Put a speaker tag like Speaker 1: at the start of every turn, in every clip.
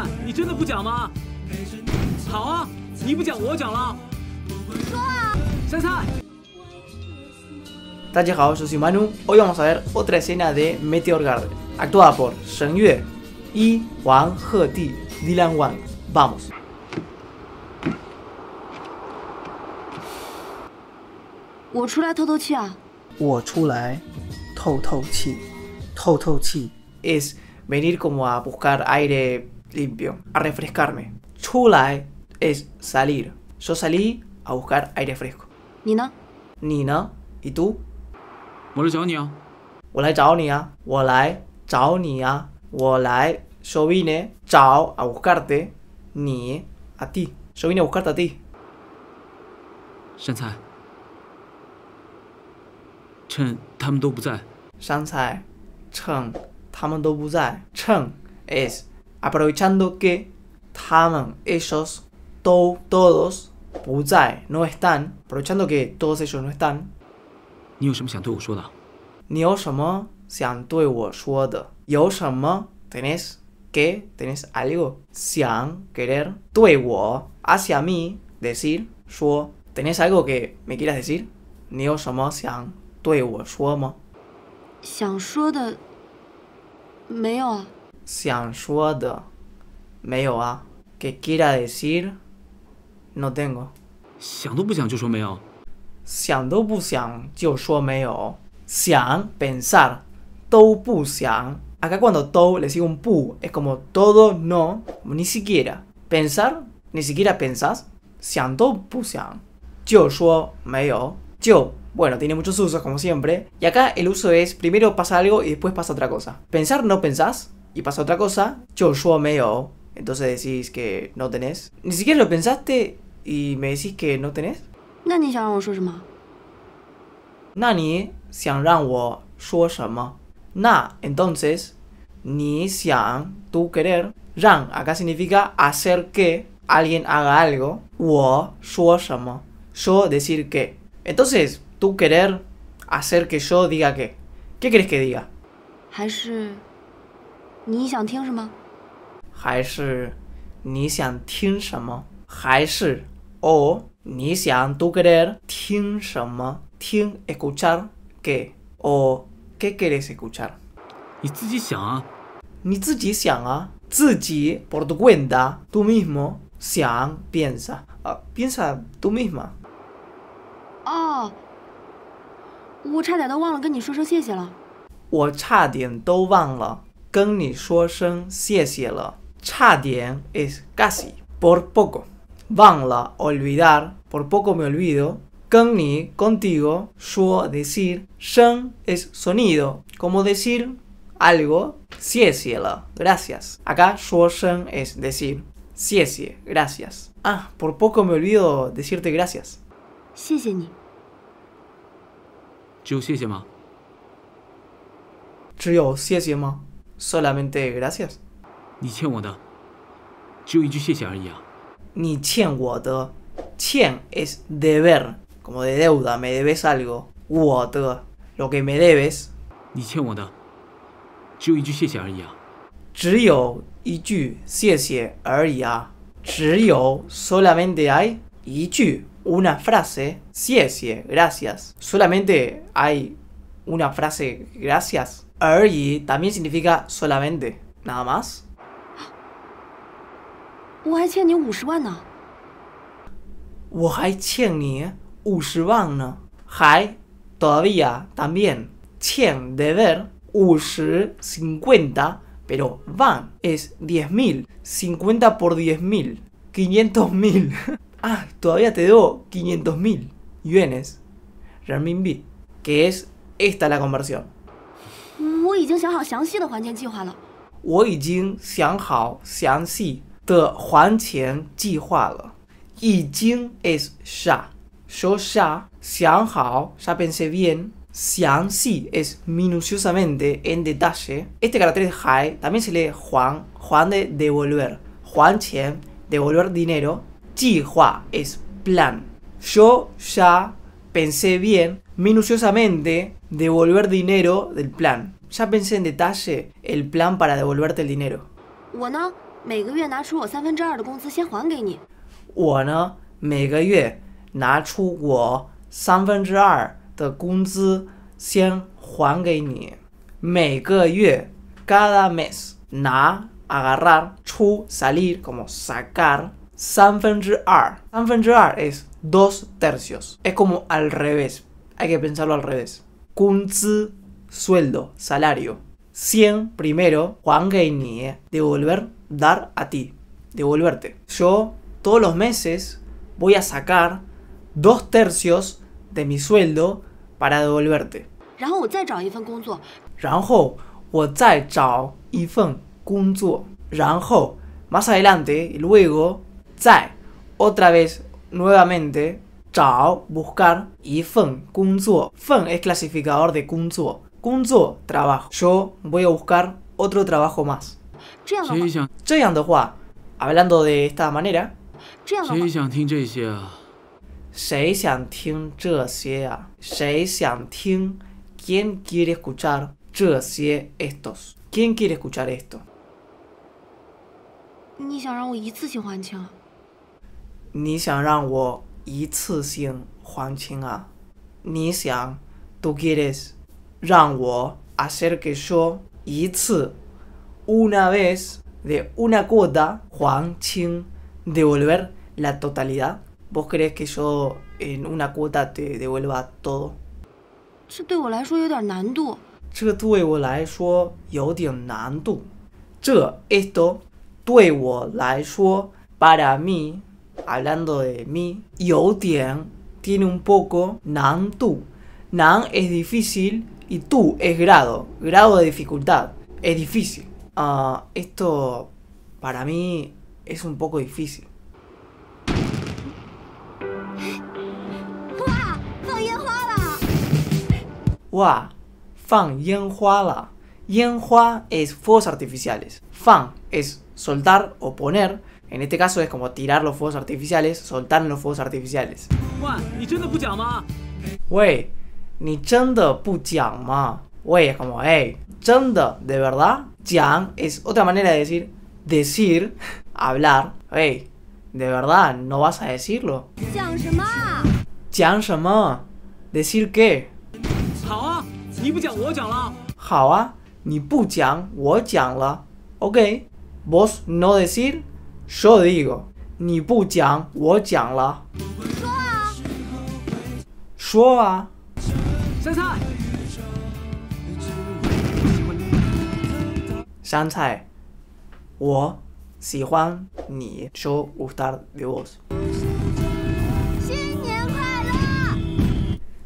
Speaker 1: 段，你真的不讲吗？好啊，你不讲我讲了。说啊，杉菜。Hola chicos, yo soy Manu. Hoy vamos a ver otra escena de Meteor Garden, actuada por Shen Yue y Wang Ti, Dylan Wang. Vamos. es venir como a buscar aire limpio, a refrescarme. Chulai es salir. Yo salí a buscar aire fresco. ¿Nina? ¿Nina? ¿Y tú? Yo vine, chao, a buscarte, ni a ti. Yo vine a buscarte a ti. Shanzai. Chen, es aprovechando que ellos, todos, no están, aprovechando que todos ellos no están. ¿Tenés que? ¿Tenés algo? Xiang, querer. Tuewo hacia mí, decir. yo ¿tenés algo que me quieras decir? Ni o xiang, que quiera decir no tengo Xiang pensar Acá cuando todo le sigue un pu es como todo no, ni siquiera. Pensar ni siquiera pensás. Xiang Yo shuo bueno, tiene muchos usos como siempre. Y acá el uso es primero pasa algo y después pasa otra cosa. Pensar no pensás y pasa otra cosa, yo, yo me entonces decís que no tenés. Ni siquiera lo pensaste y me decís que no tenés. ¿Nani Nani eh, Na, entonces, ni xiang, Tu querer. Ran, acá significa hacer que alguien haga algo. Wo, shuo shama. Yo decir que. Entonces, tú querer hacer que yo diga que. ¿Qué crees que diga? 你想听什么？还是，你想听什么？还是，哦，你想多给点听什么？听，escuchar，给，哦，给给谁 r 你自己想啊，你自己想啊，自己，por tu c u e n t a t mismo，想 p i e n s a p i e n s a t m i s m 哦，我差点都忘了跟你说声谢谢了。我差点都忘了。跟你说声谢谢了. Chadien es casi, por poco. Vanla, olvidar, por poco me olvido. contigo, shuo, decir. Shen es sonido, como decir algo. gracias. Acá shuo es decir. gracias. Ah, por poco me olvido decirte gracias solamente gracias. Ni chien wote. Chien es deber, como de deuda, me debes algo. lo que me debes. Ni chien wote. y chu, siesie, erya. Trio solamente hay. Y una frase. Ciesie gracias. Solamente hay una frase gracias. Ergi también significa solamente, nada más. Eh. Hai, todavía, también. Qian, deber. 50, 50, pero van es 10.000. 50 por 10.000. 500.000. ah, todavía te doy 500.000 yuanes. Renminbi. Que es esta es la conversión. es ya. Yo ya, hao, ya pensé bien. Xiang si es minuciosamente, en detalle. Este carácter de Hai también se lee Juan, Juan de devolver. Juan chien devolver dinero. Ji es plan. Yo ya pensé bien, minuciosamente, devolver dinero del plan. Ya pensé en detalle el plan para devolverte el dinero. cada mes. Na, agarrar, chu, salir, como sacar. es dos tercios. Es como al revés. Hay que pensarlo al revés kunzi, sueldo, salario. 100 primero, Juan devolver, dar a ti, devolverte. Yo todos los meses voy a sacar dos tercios de mi sueldo para devolverte. y más adelante, luego, 再 otra vez, nuevamente, 找 buscar y Kunzuo Feng es clasificador de Kunzuo trabajo. Yo voy a buscar otro trabajo más. hablando de esta manera. quien quiere escuchar estos? ¿Quién quiere escuchar esto? tú quieres 让我 hacer que yo 一次 una vez de una cuota 还清 devolver la totalidad. ¿Vos crees que yo en una cuota te devuelva todo? 这对我来说有点难度。这对我来说有点难度。这 esto 对我来说 para mí hablando de mí, Yo Tian tiene un poco Nan Tu. Nan es difícil y Tu es grado, grado de dificultad. Es difícil. Ah, esto para mí es un poco difícil. Hua, Fan yen Hua La. Yen Hua es fuegos artificiales. Fan es soltar o poner. En este caso es como tirar los fuegos artificiales, soltar los fuegos artificiales. Wey, ni bu pu ma. Wey, es como, hey, chanda, de verdad, chiang es otra manera de decir, decir, hablar. Hey, de verdad, no vas a decirlo. Jiang shema. ¿Decir qué? Hao, ni pu jiang, wo jiang la. Ok, vos no decir, 所有的一个，你不讲，我讲了。说啊，说啊。山菜，山菜，我喜欢你。Quiero gustar de vos。新年快乐，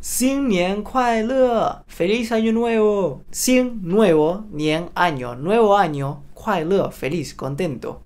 Speaker 1: 新年快乐。Feliz año nuevo，新 nuevo 年 año nuevo año 快乐 feliz contento。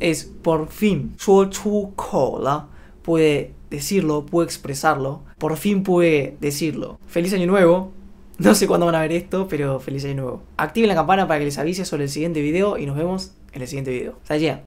Speaker 1: es por fin. cola puede decirlo, puede expresarlo. Por fin puede decirlo. Feliz año nuevo. No sé cuándo van a ver esto, pero feliz año nuevo. Activen la campana para que les avise sobre el siguiente video y nos vemos en el siguiente video. Hasta